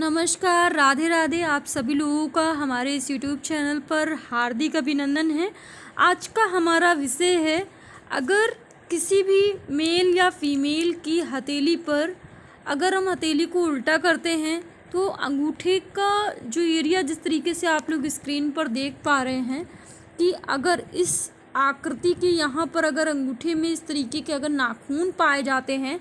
नमस्कार राधे राधे आप सभी लोगों का हमारे इस यूट्यूब चैनल पर हार्दिक अभिनंदन है आज का हमारा विषय है अगर किसी भी मेल या फीमेल की हथेली पर अगर हम हथेली को उल्टा करते हैं तो अंगूठे का जो एरिया जिस तरीके से आप लोग स्क्रीन पर देख पा रहे हैं कि अगर इस आकृति के यहाँ पर अगर अंगूठे में इस तरीके के अगर नाखून पाए जाते हैं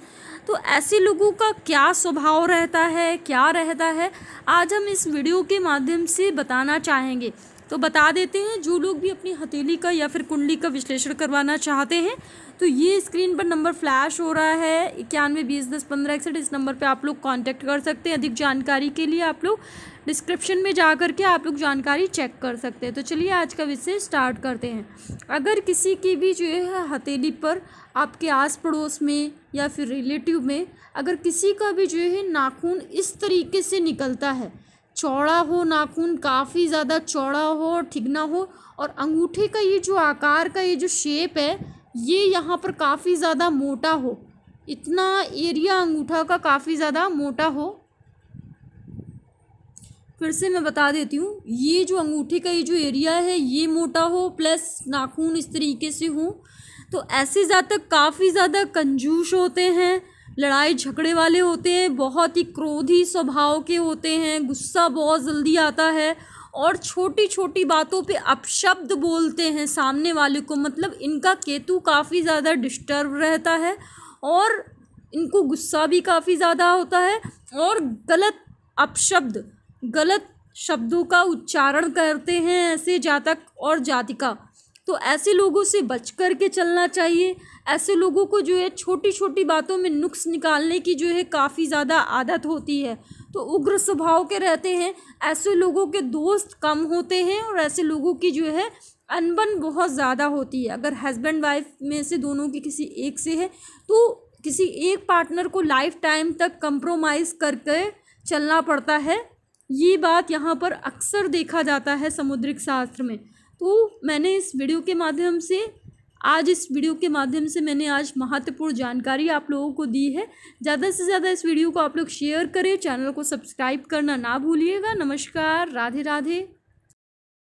तो ऐसे लोगों का क्या स्वभाव रहता है क्या रहता है आज हम इस वीडियो के माध्यम से बताना चाहेंगे तो बता देते हैं जो लोग भी अपनी हथेली का या फिर कुंडली का विश्लेषण करवाना चाहते हैं तो ये स्क्रीन पर नंबर फ्लैश हो रहा है इक्यानवे बीस दस पंद्रह इकसठ इस नंबर पे आप लोग कांटेक्ट कर सकते हैं अधिक जानकारी के लिए आप लोग डिस्क्रिप्शन में जा कर के आप लोग जानकारी चेक कर सकते हैं तो चलिए आज का विषय स्टार्ट करते हैं अगर किसी की भी जो है हथेली पर आपके आस पड़ोस में या फिर रिलेटिव में अगर किसी का भी जो है नाखून इस तरीके से निकलता है चौड़ा हो नाखून काफ़ी ज़्यादा चौड़ा हो ठिगना हो और अंगूठे का ये जो आकार का ये जो शेप है ये यहाँ पर काफ़ी ज़्यादा मोटा हो इतना एरिया अंगूठा का काफ़ी ज़्यादा मोटा हो फिर से मैं बता देती हूँ ये जो अंगूठे का ये जो एरिया है ये मोटा हो प्लस नाखून इस तरीके से हो तो ऐसे ज़्यादातर काफ़ी ज़्यादा कंजूस होते हैं लड़ाई झगड़े वाले होते हैं बहुत ही क्रोधी स्वभाव के होते हैं गुस्सा बहुत जल्दी आता है और छोटी छोटी बातों पे अपशब्द बोलते हैं सामने वाले को मतलब इनका केतु काफ़ी ज़्यादा डिस्टर्ब रहता है और इनको गुस्सा भी काफ़ी ज़्यादा होता है और गलत अपशब्द गलत शब्दों का उच्चारण करते हैं ऐसे जातक और जातिका तो ऐसे लोगों से बच कर के चलना चाहिए ऐसे लोगों को जो है छोटी छोटी बातों में नुक्स निकालने की जो है काफ़ी ज़्यादा आदत होती है तो उग्र स्वभाव के रहते हैं ऐसे लोगों के दोस्त कम होते हैं और ऐसे लोगों की जो है अनबन बहुत ज़्यादा होती है अगर हस्बैंड वाइफ में से दोनों की किसी एक से है तो किसी एक पार्टनर को लाइफ टाइम तक कंप्रोमाइज़ करके चलना पड़ता है ये बात यहाँ पर अक्सर देखा जाता है समुद्रिक शास्त्र में तो मैंने इस वीडियो के माध्यम से आज इस वीडियो के माध्यम से मैंने आज महत्वपूर्ण जानकारी आप लोगों को दी है ज़्यादा से ज़्यादा इस वीडियो को आप लोग शेयर करें चैनल को सब्सक्राइब करना ना भूलिएगा नमस्कार राधे राधे